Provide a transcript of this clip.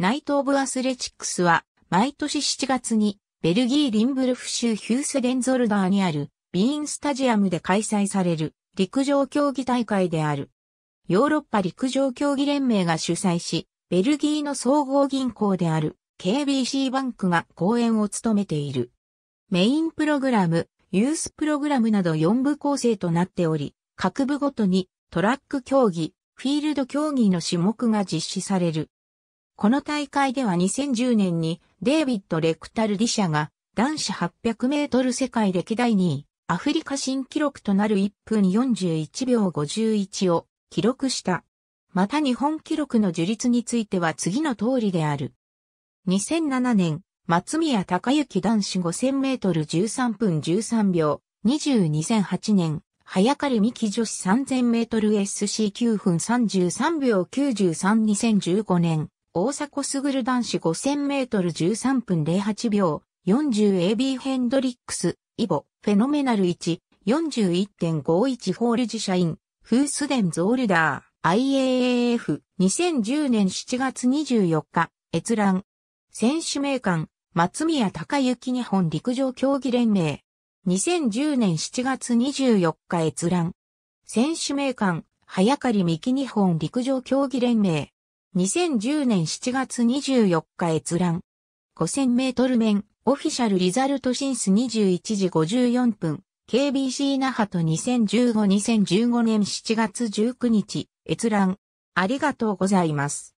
ナイト・オブ・アスレチックスは、毎年7月に、ベルギー・リンブルフ州ヒュースデンゾルダーにある、ビーンスタジアムで開催される、陸上競技大会である。ヨーロッパ陸上競技連盟が主催し、ベルギーの総合銀行である KBC バンクが講演を務めている。メインプログラム、ユースプログラムなど4部構成となっており、各部ごとにトラック競技、フィールド競技の種目が実施される。この大会では2010年にデイビッド・レクタル・ディシャが男子800メートル世界歴代2位、アフリカ新記録となる1分41秒51を記録した。また日本記録の樹立については次の通りである。2007年、松宮隆之男子5000メートル13分13秒、202008年、早刈美希女子3000メートル SC9 分33秒932015年、大迫傑男子5000メートル13分08秒、40AB ヘンドリックス、イボ、フェノメナル1、41.51ホール自社員、フースデンゾールダー、IAAF、2010年7月24日、閲覧。選手名鑑、松宮隆之日本陸上競技連盟。2010年7月24日閲覧。選手名鑑、早り三木日本陸上競技連盟。2010年7月24日閲覧。5000メートル面、オフィシャルリザルトシンス21時54分、KBC 那覇と2015-2015年7月19日、閲覧。ありがとうございます。